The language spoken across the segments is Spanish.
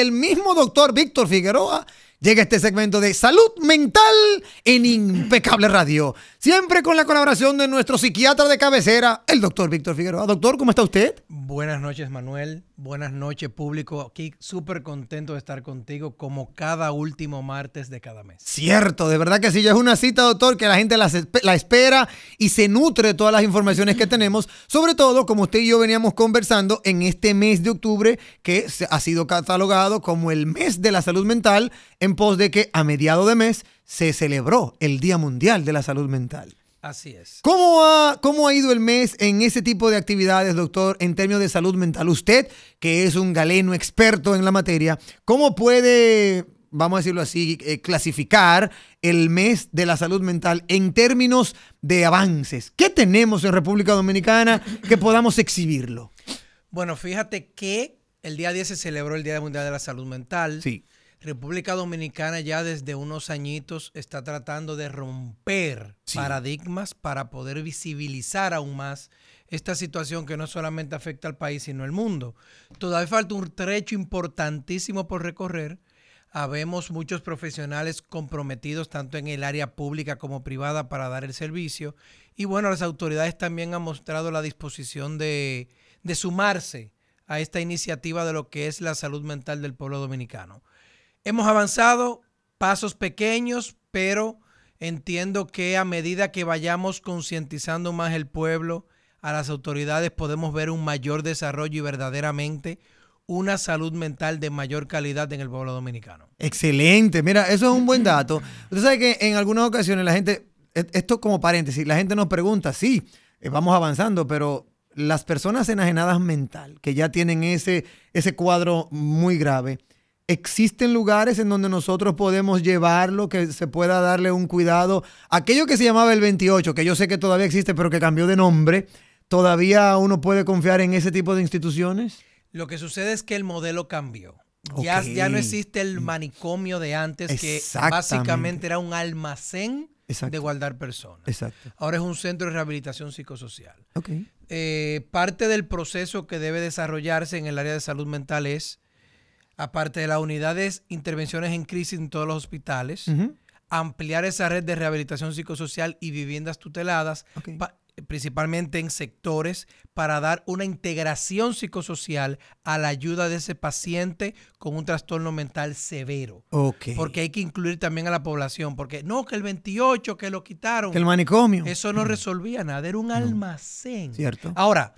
el mismo doctor Víctor Figueroa Llega este segmento de salud mental en impecable radio, siempre con la colaboración de nuestro psiquiatra de cabecera, el doctor Víctor Figueroa. Doctor, ¿cómo está usted? Buenas noches, Manuel. Buenas noches, público. Aquí súper contento de estar contigo como cada último martes de cada mes. Cierto, de verdad que sí, ya es una cita, doctor, que la gente la, la espera y se nutre de todas las informaciones que tenemos, sobre todo como usted y yo veníamos conversando en este mes de octubre que ha sido catalogado como el mes de la salud mental en pos de que a mediado de mes se celebró el Día Mundial de la Salud Mental. Así es. ¿Cómo ha, ¿Cómo ha ido el mes en ese tipo de actividades, doctor, en términos de salud mental? Usted, que es un galeno experto en la materia, ¿cómo puede, vamos a decirlo así, eh, clasificar el mes de la salud mental en términos de avances? ¿Qué tenemos en República Dominicana que podamos exhibirlo? Bueno, fíjate que el día 10 se celebró el Día Mundial de la Salud Mental. Sí. República Dominicana ya desde unos añitos está tratando de romper paradigmas para poder visibilizar aún más esta situación que no solamente afecta al país, sino al mundo. Todavía falta un trecho importantísimo por recorrer. Habemos muchos profesionales comprometidos tanto en el área pública como privada para dar el servicio. Y bueno, las autoridades también han mostrado la disposición de sumarse a esta iniciativa de lo que es la salud mental del pueblo dominicano. Hemos avanzado pasos pequeños, pero entiendo que a medida que vayamos concientizando más el pueblo, a las autoridades podemos ver un mayor desarrollo y verdaderamente una salud mental de mayor calidad en el pueblo dominicano. Excelente, mira, eso es un buen dato. Usted sabe que en algunas ocasiones la gente, e-, esto como paréntesis, la gente nos pregunta, sí, eh, vamos avanzando, pero las personas enajenadas mental, que ya tienen ese, ese cuadro muy grave, existen lugares en donde nosotros podemos llevarlo, que se pueda darle un cuidado. Aquello que se llamaba el 28, que yo sé que todavía existe, pero que cambió de nombre, ¿todavía uno puede confiar en ese tipo de instituciones? Lo que sucede es que el modelo cambió. Ya, ya no existe el manicomio de antes, que básicamente era un almacén de guardar personas. Ahora es un centro de rehabilitación psicosocial. Eh, parte del proceso que debe desarrollarse en el área de salud mental es aparte de las unidades, intervenciones en crisis en todos los hospitales, ampliar esa red de rehabilitación psicosocial y viviendas tuteladas, principalmente en sectores, para dar una integración psicosocial a la ayuda de ese paciente con un trastorno mental severo. Porque hay que incluir también a la población, porque no, que el 28, que lo quitaron. Que el manicomio. Eso no mm. resolvía nada, era un almacén. Cierto. Ahora,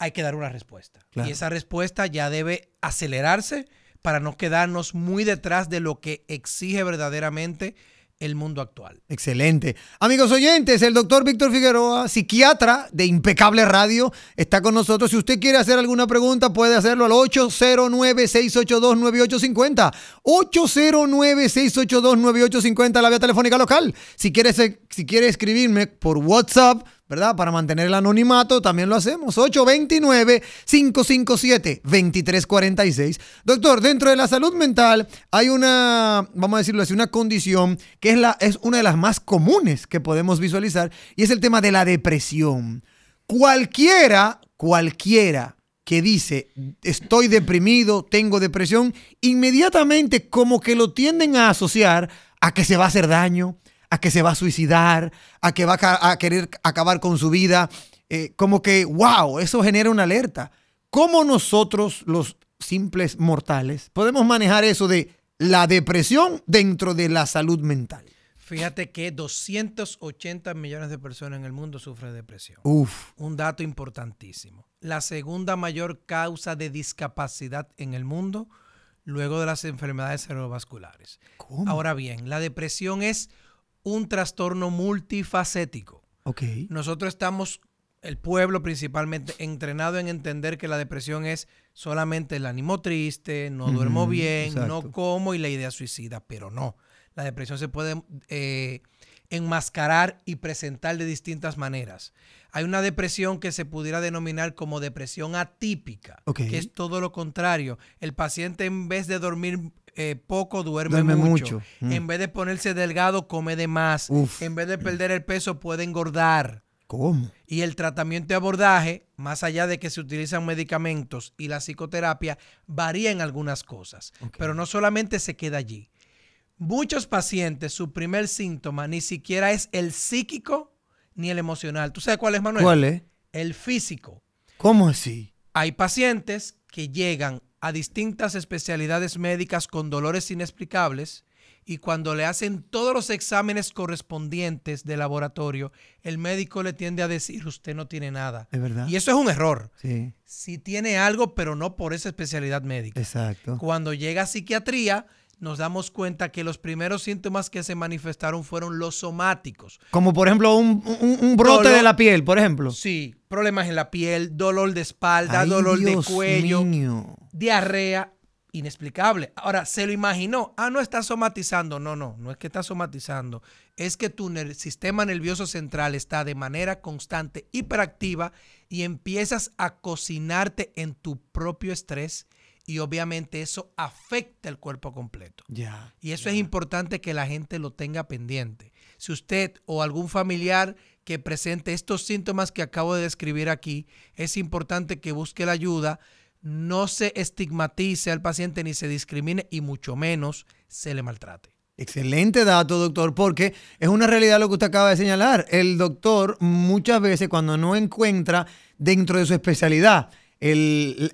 hay que dar una respuesta. Y esa respuesta ya debe acelerarse para no quedarnos muy detrás de lo que exige verdaderamente el mundo actual. Excelente. Amigos oyentes, el doctor Víctor Figueroa, psiquiatra de Impecable Radio, está con nosotros. Si usted quiere hacer alguna pregunta, puede hacerlo al 809-682-9850. 809-682-9850, la vía telefónica local. Si quiere ser si quiere escribirme por WhatsApp, ¿verdad? Para mantener el anonimato, también lo hacemos. 829-557-2346. Doctor, dentro de la salud mental hay una, vamos a decirlo así, una condición que es, la, es una de las más comunes que podemos visualizar y es el tema de la depresión. Cualquiera, cualquiera que dice, estoy deprimido, tengo depresión, inmediatamente como que lo tienden a asociar a que se va a hacer daño, a que se va a suicidar, a que va a, querer acabar con su vida. Eh, como que, wow, eso genera una alerta. ¿Cómo nosotros, los simples mortales, podemos manejar eso de la depresión dentro de la salud mental? Fíjate que 280 millones de personas en el mundo sufren depresión. Uf. Un dato importantísimo. La segunda mayor causa de discapacidad en el mundo luego de las enfermedades cerebrovasculares. Ahora bien, la depresión es un trastorno multifacético. Okay. Nosotros estamos, el pueblo principalmente, entrenado en entender que la depresión es solamente el ánimo triste, no duermo bien, no como y la idea suicida, pero no. La depresión se puede eh, enmascarar y presentar de distintas maneras. Hay una depresión que se pudiera denominar como depresión atípica, que es todo lo contrario. El paciente en vez de dormir eh, poco, duerme, mucho. Mm. En vez de ponerse delgado, come de más. En vez de perder el peso, puede engordar. ¿Cómo? Y el tratamiento de abordaje, más allá de que se utilizan medicamentos y la psicoterapia, varía en algunas cosas. Pero no solamente se queda allí. Muchos pacientes, su primer síntoma ni siquiera es el psíquico ni el emocional. ¿Tú sabes cuál es, Manuel? ¿Cuál es? El físico. ¿Cómo así? Hay pacientes que llegan a distintas especialidades médicas con dolores inexplicables y cuando le hacen todos los exámenes correspondientes de laboratorio, el médico le tiende a decir, usted no tiene nada. verdad. Y eso es un error. Sí. Si tiene algo, pero no por esa especialidad médica. Exacto. Cuando llega a psiquiatría, nos damos cuenta que los primeros síntomas que se manifestaron fueron los somáticos. Como por ejemplo un, brote de la piel, por ejemplo. Sí, problemas en la piel, dolor de espalda, dolor de cuello, diarrea, inexplicable. Ahora, se lo imaginó, ah, no está somatizando, no, no, no es que está somatizando, es que tu sistema nervioso central está de manera constante, hiperactiva y empiezas a cocinarte en tu propio estrés y obviamente eso afecta el cuerpo completo. ya y eso es importante que la gente lo tenga pendiente. Si usted o algún familiar que presente estos síntomas que acabo de describir aquí, es importante que busque la ayuda, no se estigmatice al paciente ni se discrimine y mucho menos se le maltrate. Excelente dato, doctor, porque es una realidad lo que usted acaba de señalar. El doctor muchas veces cuando no encuentra dentro de su especialidad, el,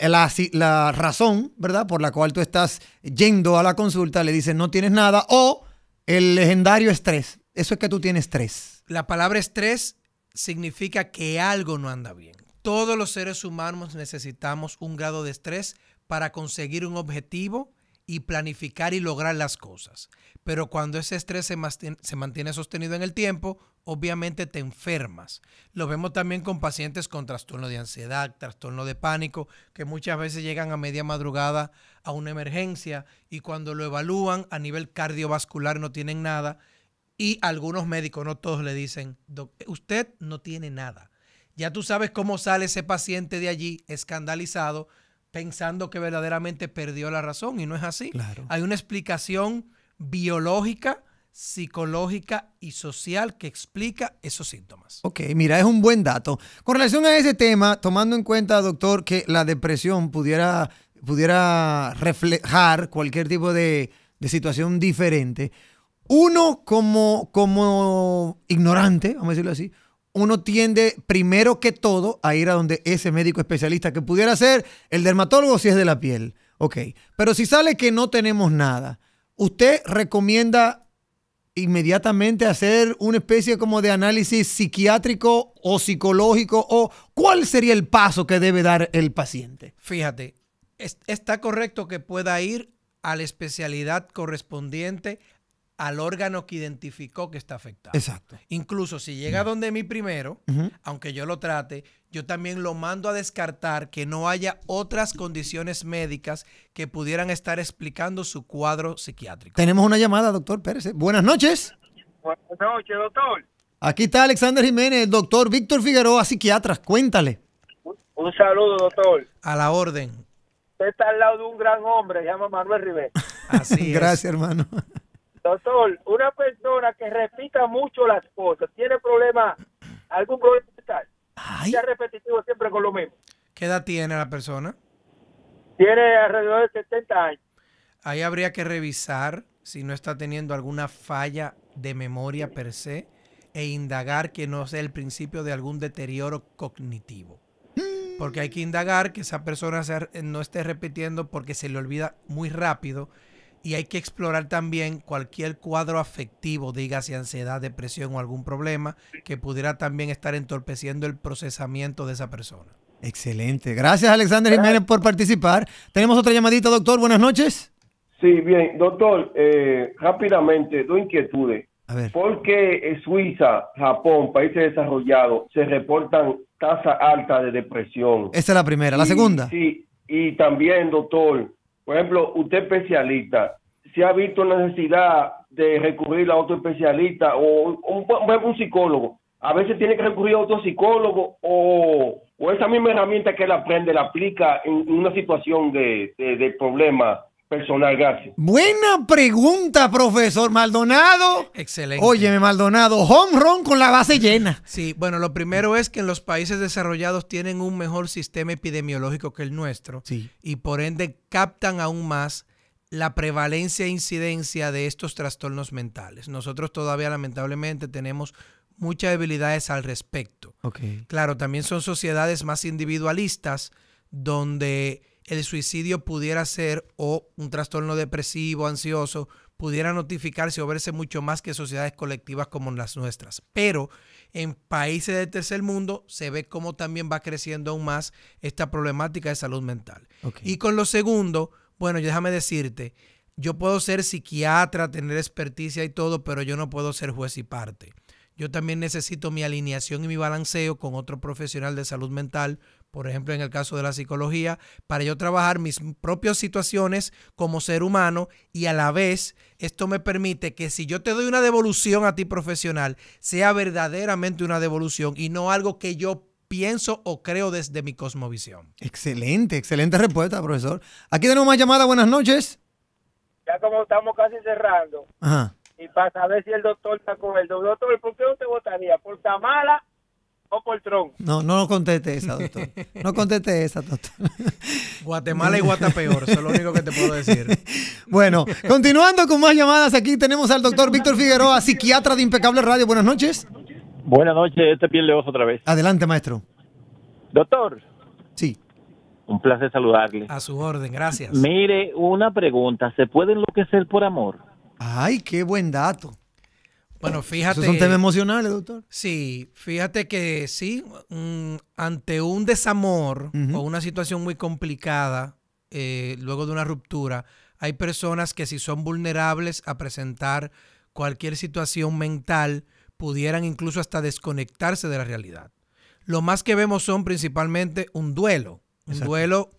la, razón, ¿verdad? Por la cual tú estás yendo a la consulta, le dicen no tienes nada o el legendario estrés. Eso es que tú tienes estrés. La palabra estrés significa que algo no anda bien. Todos los seres humanos necesitamos un grado de estrés para conseguir un objetivo, y planificar y lograr las cosas. Pero cuando ese estrés se, mantiene sostenido en el tiempo, obviamente te enfermas. Lo vemos también con pacientes con trastorno de ansiedad, trastorno de pánico, que muchas veces llegan a media madrugada a una emergencia y cuando lo evalúan a nivel cardiovascular no tienen nada. Y algunos médicos, no todos, le dicen, usted no tiene nada. Ya tú sabes cómo sale ese paciente de allí escandalizado pensando que verdaderamente perdió la razón y no es así. Hay una explicación biológica, psicológica y social que explica esos síntomas. Ok, mira, es un buen dato. Con relación a ese tema, tomando en cuenta, doctor, que la depresión pudiera, pudiera reflejar cualquier tipo de, situación diferente, uno como, como ignorante, vamos a decirlo así, uno tiende primero que todo a ir a donde ese médico especialista que pudiera ser el dermatólogo si es de la piel. Ok, pero si sale que no tenemos nada, ¿usted recomienda inmediatamente hacer una especie como de análisis psiquiátrico o psicológico o cuál sería el paso que debe dar el paciente? Fíjate, está correcto que pueda ir a la especialidad correspondiente al órgano que identificó que está afectado. Exacto. Incluso si llega donde mí primero, aunque yo lo trate, yo también lo mando a descartar que no haya otras condiciones médicas que pudieran estar explicando su cuadro psiquiátrico. Tenemos una llamada, doctor Pérez. Buenas noches. Buenas noches, doctor. Aquí está Alexander Jiménez, doctor Víctor Figueroa, psiquiatra. Cuéntale. Un, saludo, doctor. A la orden. Usted está al lado de un gran hombre, se llama Manuel Rivera. Así es. Gracias, hermano. Doctor, una persona que repita mucho las cosas, ¿tiene problema, algún problema mental? repetitivo siempre con lo mismo. ¿Qué edad tiene la persona? Tiene alrededor de 70 años. Ahí habría que revisar si no está teniendo alguna falla de memoria per se e indagar que no sea el principio de algún deterioro cognitivo. Porque hay que indagar que esa persona no esté repitiendo porque se le olvida muy rápido y hay que explorar también cualquier cuadro afectivo, diga si ansiedad, depresión o algún problema que pudiera también estar entorpeciendo el procesamiento de esa persona. Excelente. Gracias, Alexander Jiménez, por participar. Tenemos otra llamadita, doctor. Buenas noches. Sí, bien. Doctor, eh, rápidamente, dos inquietudes. A ver. qué Suiza, Japón, países desarrollados, se reportan tasas alta de depresión. Esta es la primera. ¿La segunda? Sí. Y también, doctor, por ejemplo, usted especialista, si ha visto necesidad de recurrir a otro especialista o un, un psicólogo, a veces tiene que recurrir a otro psicólogo o, esa misma herramienta que él aprende la aplica en una situación de problema personal, gracias. Buena pregunta, profesor Maldonado. Excelente. Óyeme, Maldonado, home run con la base llena. Sí, bueno, lo primero es que en los países desarrollados tienen un mejor sistema epidemiológico que el nuestro. Sí. Y por ende captan aún más la prevalencia e incidencia de estos trastornos mentales. Nosotros todavía lamentablemente tenemos muchas debilidades al respecto. Okay. Claro, también son sociedades más individualistas donde el suicidio pudiera ser o un trastorno depresivo, ansioso, pudiera notificarse o verse mucho más que sociedades colectivas como las nuestras. Pero en países del tercer mundo se ve cómo también va creciendo aún más esta problemática de salud mental. Y con lo segundo, bueno, déjame decirte, yo puedo ser psiquiatra, tener experticia y todo, pero yo no puedo ser juez y parte. Yo también necesito mi alineación y mi balanceo con otro profesional de salud mental por ejemplo en el caso de la psicología, para yo trabajar mis propias situaciones como ser humano y a la vez esto me permite que si yo te doy una devolución a ti profesional, sea verdaderamente una devolución y no algo que yo pienso o creo desde mi cosmovisión. Excelente, excelente respuesta, profesor. Aquí tenemos más llamada, buenas noches. Ya como estamos casi cerrando. Ajá. Y para saber si el doctor está con el doctor, ¿por qué no te votaría? ¿Por Tamala o oh, No, no conteste esa, doctor. No conteste esa, doctor. Guatemala y Guatapeor, eso es lo único que te puedo decir. Bueno, continuando con más llamadas, aquí tenemos al doctor Víctor Figueroa, psiquiatra de Impecable Radio. Buenas noches. Buenas noches, este piel de voz otra vez. Adelante, maestro. Doctor. Sí. Un placer saludarle. A su orden, gracias. Mire, una pregunta, ¿se puede enloquecer por amor? Ay, qué buen dato. Bueno, fíjate. es un tema emocional, doctor. Sí, fíjate que sí, ante un desamor o una situación muy complicada, eh, luego de una ruptura, hay personas que si son vulnerables a presentar cualquier situación mental, pudieran incluso hasta desconectarse de la realidad. Lo más que vemos son principalmente un duelo, un duelo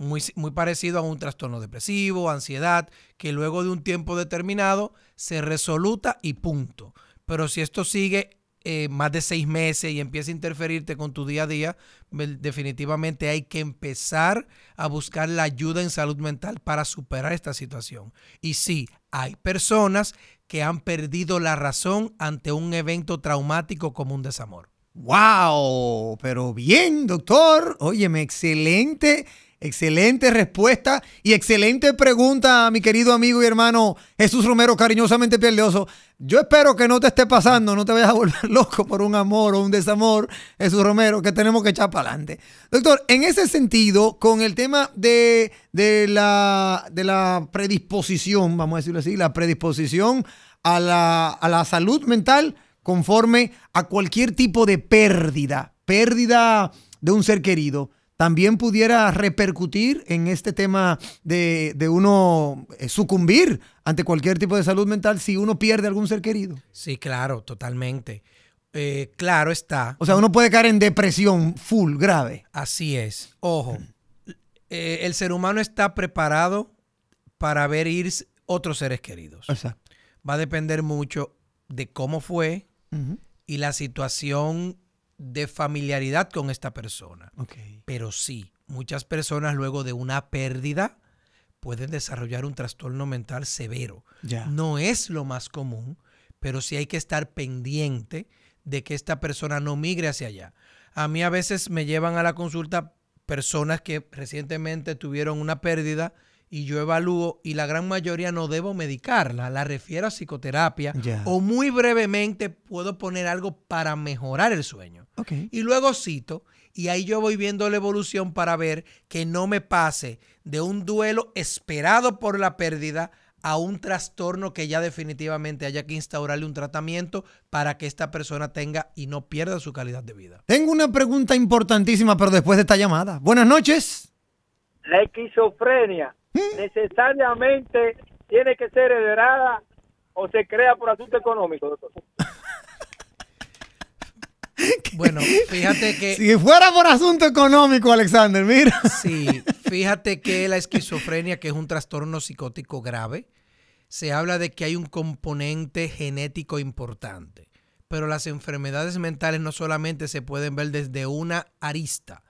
muy, parecido a un trastorno depresivo, ansiedad, que luego de un tiempo determinado se resoluta y punto. Pero si esto sigue eh, más de seis meses y empieza a interferirte con tu día a día, definitivamente hay que empezar a buscar la ayuda en salud mental para superar esta situación. Y sí, hay personas que han perdido la razón ante un evento traumático como un desamor. ¡Wow! Pero bien, doctor. Óyeme, excelente Excelente respuesta y excelente pregunta, mi querido amigo y hermano Jesús Romero, cariñosamente oso. Yo espero que no te esté pasando, no te vayas a volver loco por un amor o un desamor, Jesús Romero, que tenemos que echar para adelante. Doctor, en ese sentido, con el tema de, de, la, predisposición, vamos a decirlo así, la predisposición a la, a la salud mental conforme a cualquier tipo de pérdida, pérdida de un ser querido también pudiera repercutir en este tema de, uno eh, sucumbir ante cualquier tipo de salud mental si uno pierde algún ser querido. Sí, claro, totalmente. Eh, claro está. O sea, uno puede caer en depresión full, grave. Así es. Ojo, eh, el ser humano está preparado para ver ir otros seres queridos. Exacto. Va a depender mucho de cómo fue y la situación de familiaridad con esta persona. Pero sí, muchas personas luego de una pérdida pueden desarrollar un trastorno mental severo. No es lo más común, pero sí hay que estar pendiente de que esta persona no migre hacia allá. A mí a veces me llevan a la consulta personas que recientemente tuvieron una pérdida y yo evalúo y la gran mayoría no debo medicarla, la refiero a psicoterapia o muy brevemente puedo poner algo para mejorar el sueño. Y luego cito y ahí yo voy viendo la evolución para ver que no me pase de un duelo esperado por la pérdida a un trastorno que ya definitivamente haya que instaurarle un tratamiento para que esta persona tenga y no pierda su calidad de vida. Tengo una pregunta importantísima, pero después de esta llamada. Buenas noches. La esquizofrenia necesariamente tiene que ser heredada o se crea por asunto económico, Bueno, fíjate que... Si fuera por asunto económico, Alexander, mira. Sí, fíjate que la esquizofrenia, que es un trastorno psicótico grave, se habla de que hay un componente genético importante. Pero las enfermedades mentales no solamente se pueden ver desde una arista.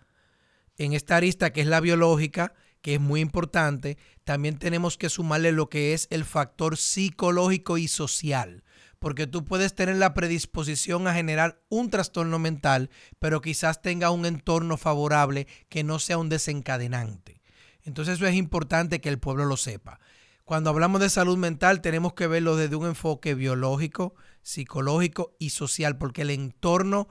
En esta arista, que es la biológica, que es muy importante, también tenemos que sumarle lo que es el factor psicológico y social porque tú puedes tener la predisposición a generar un trastorno mental, pero quizás tenga un entorno favorable que no sea un desencadenante. Entonces eso es importante que el pueblo lo sepa. Cuando hablamos de salud mental tenemos que verlo desde un enfoque biológico, psicológico y social, porque el entorno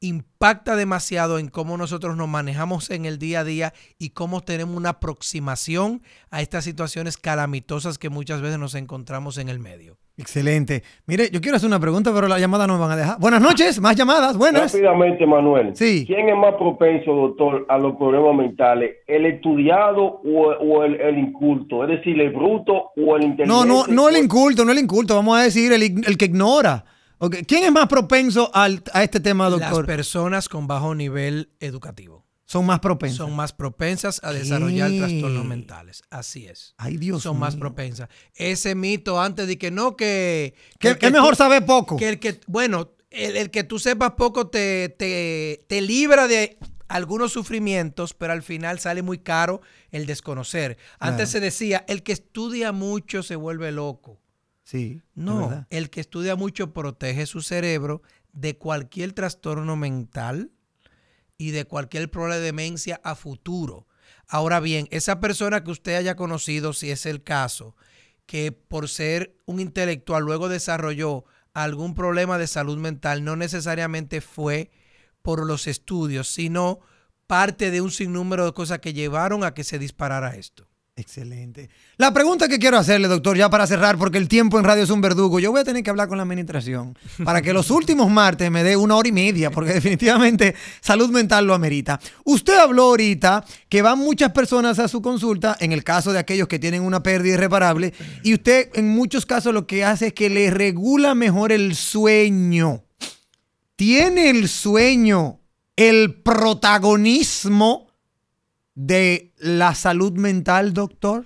impacta demasiado en cómo nosotros nos manejamos en el día a día y cómo tenemos una aproximación a estas situaciones calamitosas que muchas veces nos encontramos en el medio. Excelente. Mire, yo quiero hacer una pregunta, pero la llamada no me van a dejar. Buenas noches, más llamadas, buenas. Rápidamente, Manuel. Sí. ¿Quién es más propenso, doctor, a los problemas mentales? ¿El estudiado o, el, inculto? Es decir, ¿el bruto o el inteligente? No, no, no el inculto, no el inculto. Vamos a decir el que ignora. ¿Quién es más propenso a este tema, doctor? Las personas con bajo nivel educativo. Son más propensas. Son más propensas a desarrollar trastornos mentales. Así es. Ay, Dios Son más propensas. Ese mito antes de que no, que. Que, es mejor saber poco. Que el que. Bueno, el, que tú sepas poco te, libra de algunos sufrimientos, pero al final sale muy caro el desconocer. Antes se decía, el que estudia mucho se vuelve loco. No, el que estudia mucho protege su cerebro de cualquier trastorno mental y de cualquier problema de demencia a futuro. Ahora bien, esa persona que usted haya conocido, si es el caso, que por ser un intelectual luego desarrolló algún problema de salud mental, no necesariamente fue por los estudios, sino parte de un sinnúmero de cosas que llevaron a que se disparara esto. Excelente. La pregunta que quiero hacerle, doctor, ya para cerrar, porque el tiempo en radio es un verdugo, yo voy a tener que hablar con la administración para que los últimos martes me dé una hora y media, porque definitivamente salud mental lo amerita. Usted habló ahorita que van muchas personas a su consulta, en el caso de aquellos que tienen una pérdida irreparable, y usted en muchos casos lo que hace es que le regula mejor el sueño. Tiene el sueño el protagonismo de la salud mental, doctor?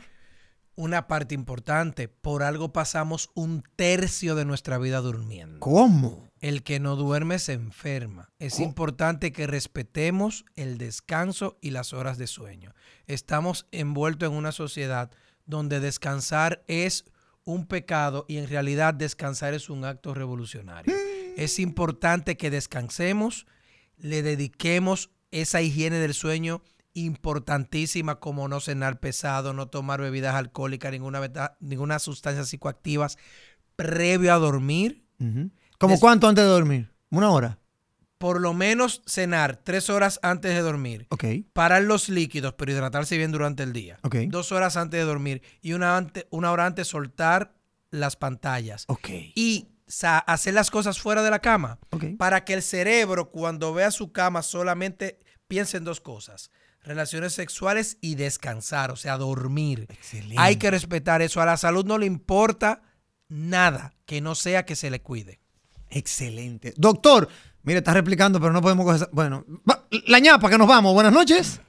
Una parte importante. Por algo pasamos un tercio de nuestra vida durmiendo. ¿Cómo? El que no duerme se enferma. Es importante que respetemos el descanso y las horas de sueño. Estamos envueltos en una sociedad donde descansar es un pecado y en realidad descansar es un acto revolucionario. Mm. Es importante que descansemos, le dediquemos esa higiene del sueño Importantísima como no cenar pesado, no tomar bebidas alcohólicas, ninguna, ninguna sustancia psicoactivas previo a dormir. ¿Como cuánto antes de dormir? ¿Una hora? Por lo menos cenar tres horas antes de dormir. Ok. Parar los líquidos, pero hidratarse bien durante el día. Ok. Dos horas antes de dormir y una, hora antes soltar las pantallas. Ok. Y hacer las cosas fuera de la cama. Para que el cerebro, cuando vea su cama, solamente piense en dos cosas relaciones sexuales y descansar, o sea, dormir. Excelente. Hay que respetar eso. A la salud no le importa nada que no sea que se le cuide. Excelente. Doctor, mire, está replicando, pero no podemos... Bueno, la ñapa, que nos vamos. Buenas noches.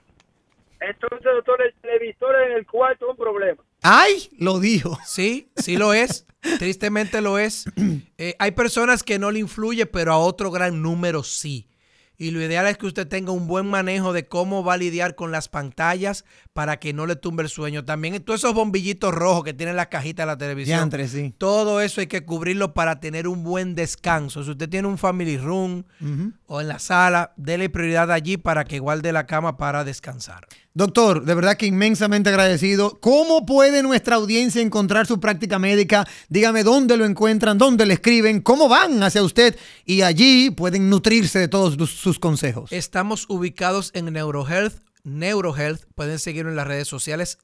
Entonces, doctor, el televisor en el cuarto es un problema. ¡Ay! Lo dijo. Sí, sí lo es. Tristemente lo es. Eh, hay personas que no le influye, pero a otro gran número sí y lo ideal es que usted tenga un buen manejo de cómo va a lidiar con las pantallas para que no le tumbe el sueño. También todos esos bombillitos rojos que tienen la cajita de la televisión. Todo eso hay que cubrirlo para tener un buen descanso. Si usted tiene un family room o en la sala, déle prioridad allí para que guarde la cama para descansar. Doctor, de verdad que inmensamente agradecido. ¿Cómo puede nuestra audiencia encontrar su práctica médica? Dígame dónde lo encuentran, dónde le escriben, cómo van hacia usted y allí pueden nutrirse de todos sus consejos. Estamos ubicados en Neurohealth. Neurohealth, pueden seguirlo en las redes sociales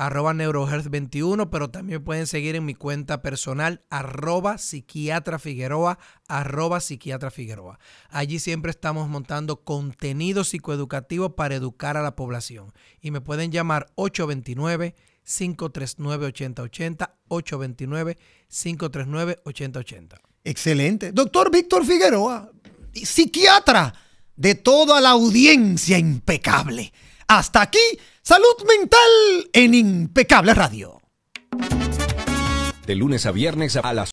arroba neurohealth21, pero también pueden seguir en mi cuenta personal, arroba psiquiatra Figueroa, arroba psiquiatra Figueroa. Allí siempre estamos montando contenido psicoeducativo para educar a la población. Y me pueden llamar 829 539-8080, 829-539-8080. Excelente. Doctor Víctor Figueroa, psiquiatra de toda la audiencia impecable. Hasta aquí Salud mental en Impecable Radio. De lunes a viernes a las